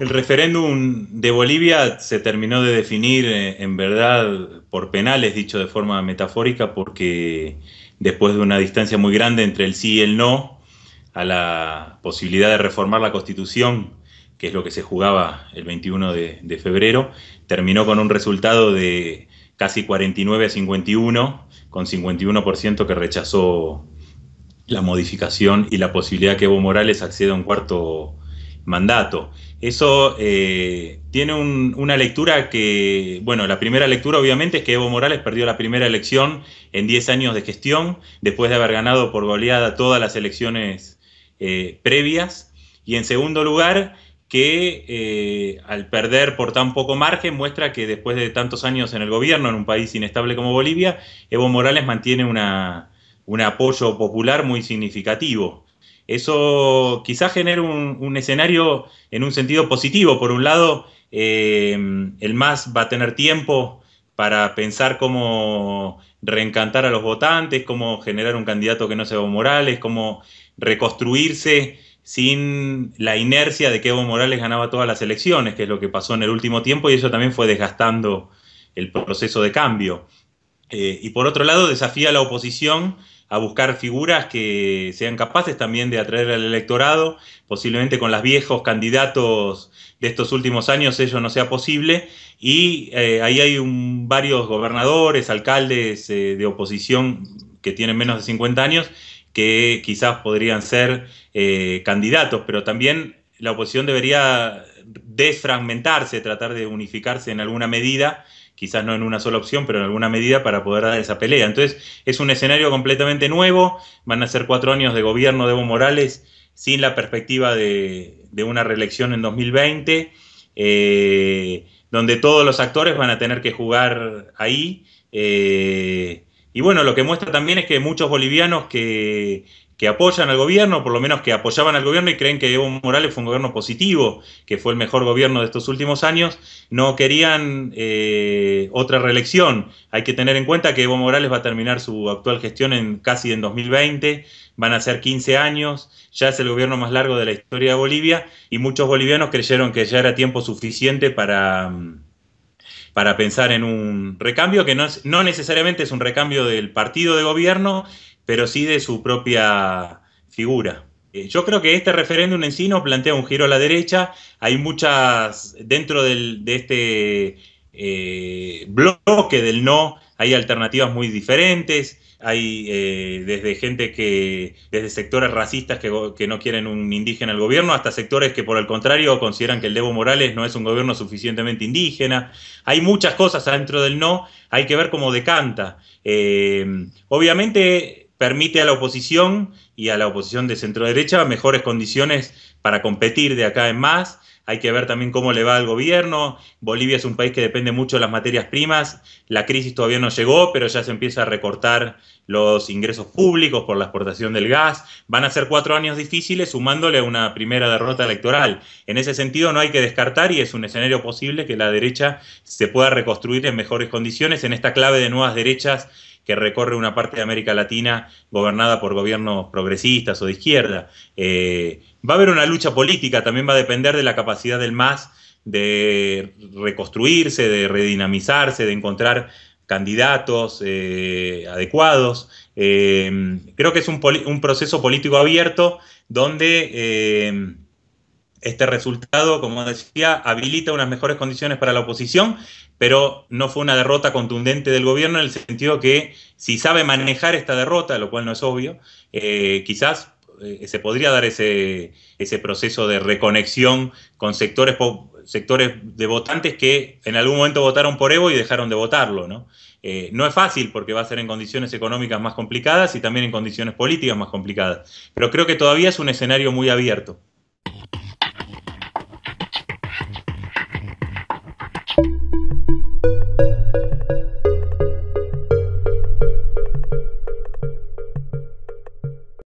El referéndum de Bolivia se terminó de definir, eh, en verdad, por penales, dicho de forma metafórica, porque después de una distancia muy grande entre el sí y el no, a la posibilidad de reformar la constitución, que es lo que se jugaba el 21 de, febrero, terminó con un resultado de casi 49 a 51, con 51% que rechazó la modificación y la posibilidad que Evo Morales acceda a un cuarto mandato. Eso eh, tiene una lectura que, bueno, la primera lectura obviamente es que Evo Morales perdió la primera elección en 10 años de gestión, después de haber ganado por goleada todas las elecciones eh, previas. Y en segundo lugar, que eh, al perder por tan poco margen muestra que después de tantos años en el gobierno, en un país inestable como Bolivia, Evo Morales mantiene un apoyo popular muy significativo. Eso quizás genera un, escenario en un sentido positivo. Por un lado, eh, el MAS va a tener tiempo para pensar cómo reencantar a los votantes, cómo generar un candidato que no sea Evo Morales, cómo reconstruirse sin la inercia de que Evo Morales ganaba todas las elecciones, que es lo que pasó en el último tiempo, y eso también fue desgastando el proceso de cambio. Eh, y por otro lado, desafía a la oposición a buscar figuras que sean capaces también de atraer al electorado, posiblemente con los viejos candidatos de estos últimos años ello no sea posible, y eh, ahí hay varios gobernadores, alcaldes eh, de oposición que tienen menos de 50 años, que quizás podrían ser candidatos, pero también la oposición debería desfragmentarse, tratar de unificarse en alguna medida, quizás no en una sola opción, pero en alguna medida para poder dar esa pelea. Entonces, es un escenario completamente nuevo, van a ser cuatro años de gobierno de Evo Morales sin la perspectiva de, una reelección en 2020, eh, donde todos los actores van a tener que jugar ahí. Eh, y bueno, lo que muestra también es que muchos bolivianos que que apoyan al gobierno, por lo menos que apoyaban al gobierno y creen que Evo Morales fue un gobierno positivo, que fue el mejor gobierno de estos últimos años, no querían eh, otra reelección. Hay que tener en cuenta que Evo Morales va a terminar su actual gestión en casi en 2020, van a ser 15 años, ya es el gobierno más largo de la historia de Bolivia y muchos bolivianos creyeron que ya era tiempo suficiente para para pensar en un recambio que no, no necesariamente es un recambio del partido de gobierno, pero sí de su propia figura. Eh, yo creo que este referéndum en sí no plantea un giro a la derecha. Hay muchas, dentro de este eh, bloque del no, hay alternativas muy diferentes. Hay eh, desde gente que, desde sectores racistas que, no quieren un indígena al gobierno, hasta sectores que por el contrario consideran que el Debo Morales no es un gobierno suficientemente indígena. Hay muchas cosas adentro del no, hay que ver cómo decanta. obviamente permite a la oposición y a la oposición de centro derecha mejores condiciones para competir de acá en más. Hay que ver también cómo le va al gobierno. Bolivia es un país que depende mucho de las materias primas. La crisis todavía no llegó, pero ya se empieza a recortar los ingresos públicos por la exportación del gas. Van a ser cuatro años difíciles sumándole a una primera derrota electoral. En ese sentido no hay que descartar y es un escenario posible que la derecha se pueda reconstruir en mejores condiciones en esta clave de nuevas derechas que recorre una parte de América Latina gobernada por gobiernos progresistas o de izquierda. Eh, va a haber una lucha política, también va a depender de la capacidad del MAS de reconstruirse, de redinamizarse, de encontrar candidatos eh, adecuados. Eh, creo que es un, proceso político abierto donde este resultado, como decía, habilita unas mejores condiciones para la oposición, pero no fue una derrota contundente del gobierno en el sentido que si sabe manejar esta derrota, lo cual no es obvio, eh, quizás eh, se podría dar ese, ese, proceso de reconexión con sectores, sectores de votantes que en algún momento votaron por Evo y dejaron de votarlo. Eh, no es fácil porque va a ser en condiciones económicas más complicadas y también en condiciones políticas más complicadas, pero creo que todavía es un escenario muy abierto.